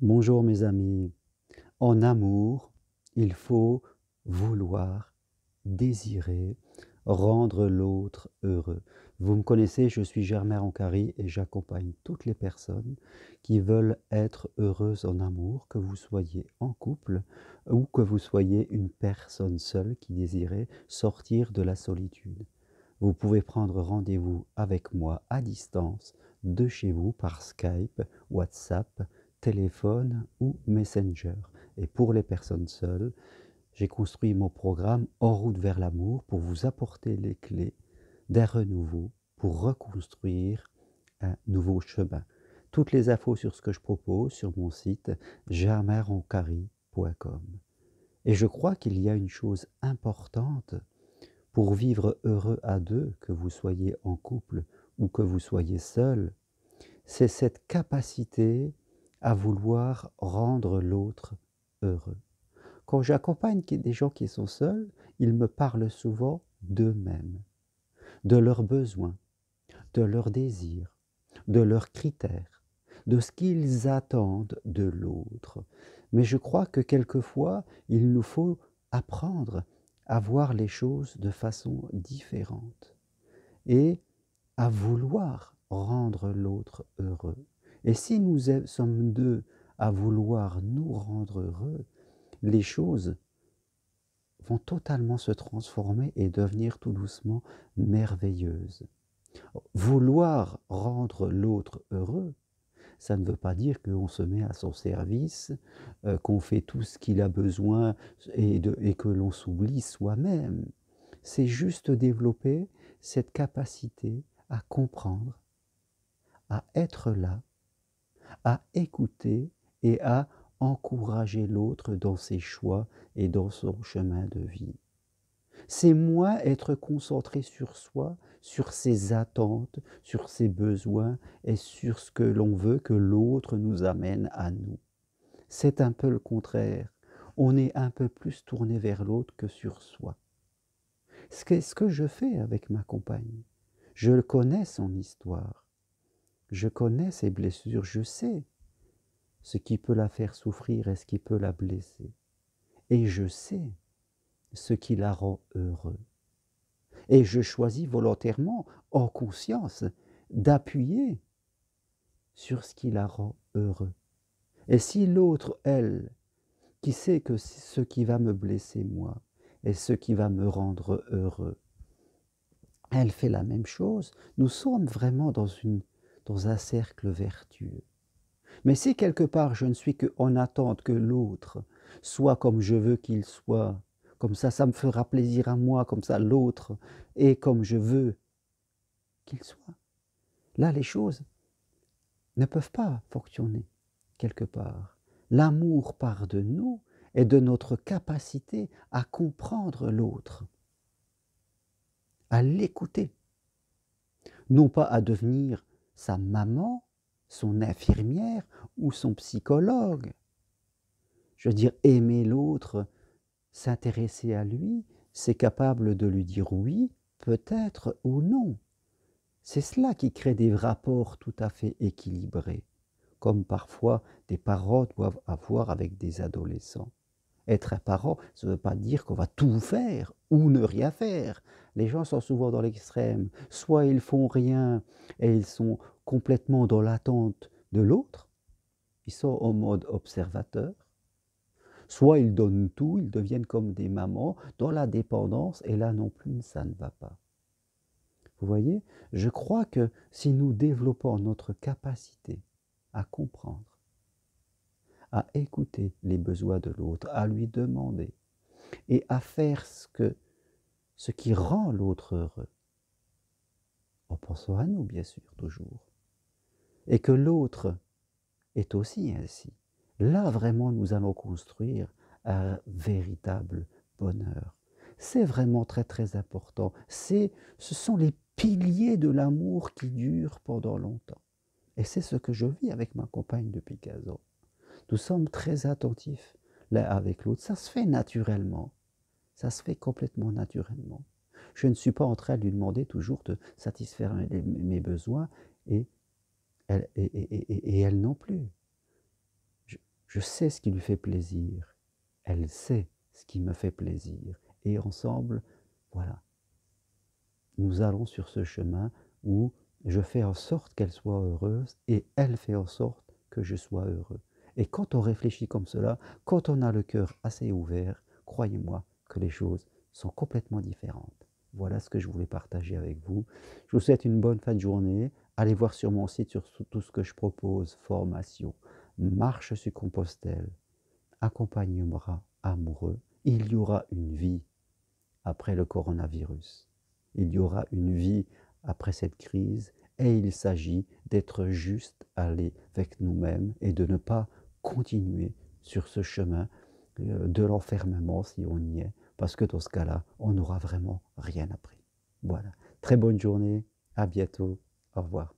Bonjour mes amis. En amour, il faut vouloir, désirer, rendre l'autre heureux. Vous me connaissez, je suis Germain Roncari et j'accompagne toutes les personnes qui veulent être heureuses en amour, que vous soyez en couple ou que vous soyez une personne seule qui désirait sortir de la solitude. Vous pouvez prendre rendez-vous avec moi à distance de chez vous par Skype, WhatsApp téléphone ou Messenger. Et pour les personnes seules, j'ai construit mon programme En route vers l'amour pour vous apporter les clés d'un renouveau, pour reconstruire un nouveau chemin. Toutes les infos sur ce que je propose sur mon site jameroncari.com. Et je crois qu'il y a une chose importante pour vivre heureux à deux, que vous soyez en couple ou que vous soyez seul, c'est cette capacité à vouloir rendre l'autre heureux. Quand j'accompagne des gens qui sont seuls, ils me parlent souvent d'eux-mêmes, de leurs besoins, de leurs désirs, de leurs critères, de ce qu'ils attendent de l'autre. Mais je crois que quelquefois, il nous faut apprendre à voir les choses de façon différente et à vouloir rendre l'autre heureux. Et si nous sommes deux à vouloir nous rendre heureux, les choses vont totalement se transformer et devenir tout doucement merveilleuses. Vouloir rendre l'autre heureux, ça ne veut pas dire qu'on se met à son service, euh, qu'on fait tout ce qu'il a besoin et que l'on s'oublie soi-même. C'est juste développer cette capacité à comprendre, à être là à écouter et à encourager l'autre dans ses choix et dans son chemin de vie. C'est moins être concentré sur soi, sur ses attentes, sur ses besoins et sur ce que l'on veut que l'autre nous amène à nous. C'est un peu le contraire. On est un peu plus tourné vers l'autre que sur soi. Qu'est-ce que je fais avec ma compagne Je le connais son histoire. Je connais ses blessures, je sais ce qui peut la faire souffrir et ce qui peut la blesser. Et je sais ce qui la rend heureux. Et je choisis volontairement, en conscience, d'appuyer sur ce qui la rend heureux. Et si l'autre, elle, qui sait que ce qui va me blesser moi est ce qui va me rendre heureux, elle fait la même chose, nous sommes vraiment dans une dans un cercle vertueux. Mais si quelque part je ne suis qu'en attente que l'autre soit comme je veux qu'il soit, comme ça ça me fera plaisir à moi, comme ça l'autre est comme je veux qu'il soit, là les choses ne peuvent pas fonctionner quelque part. L'amour part de nous et de notre capacité à comprendre l'autre, à l'écouter, non pas à devenir sa maman, son infirmière ou son psychologue. Je veux dire, aimer l'autre, s'intéresser à lui, c'est capable de lui dire oui, peut-être ou non. C'est cela qui crée des rapports tout à fait équilibrés, comme parfois des parents doivent avoir avec des adolescents. Être parent, ça ne veut pas dire qu'on va tout faire ou ne rien faire. Les gens sont souvent dans l'extrême. Soit ils font rien et ils sont complètement dans l'attente de l'autre. Ils sont en mode observateur. Soit ils donnent tout, ils deviennent comme des mamans dans la dépendance et là non plus ça ne va pas. Vous voyez, je crois que si nous développons notre capacité à comprendre, à écouter les besoins de l'autre, à lui demander et à faire ce, que, ce qui rend l'autre heureux, en pensant à nous, bien sûr, toujours. Et que l'autre est aussi ainsi. Là, vraiment, nous allons construire un véritable bonheur. C'est vraiment très, très important. C'est, ce sont les piliers de l'amour qui durent pendant longtemps. Et c'est ce que je vis avec ma compagne depuis 15 nous sommes très attentifs l'un avec l'autre. Ça se fait naturellement. Ça se fait complètement naturellement. Je ne suis pas en train de lui demander toujours de satisfaire mes besoins et elle, et, non plus. Je, je sais ce qui lui fait plaisir. Elle sait ce qui me fait plaisir. Et ensemble, voilà. Nous allons sur ce chemin où je fais en sorte qu'elle soit heureuse et elle fait en sorte que je sois heureux. Et quand on réfléchit comme cela, quand on a le cœur assez ouvert, croyez-moi que les choses sont complètement différentes. Voilà ce que je voulais partager avec vous. Je vous souhaite une bonne fin de journée. Allez voir sur mon site sur tout ce que je propose, formation, marche sur Compostelle, accompagnement amoureux. Il y aura une vie après le coronavirus. Il y aura une vie après cette crise et il s'agit d'être juste aller avec nous-mêmes et de ne pas continuer sur ce chemin euh, de l'enfermement si on y est, parce que dans ce cas-là, on n'aura vraiment rien appris. Voilà. Très bonne journée, à bientôt, au revoir.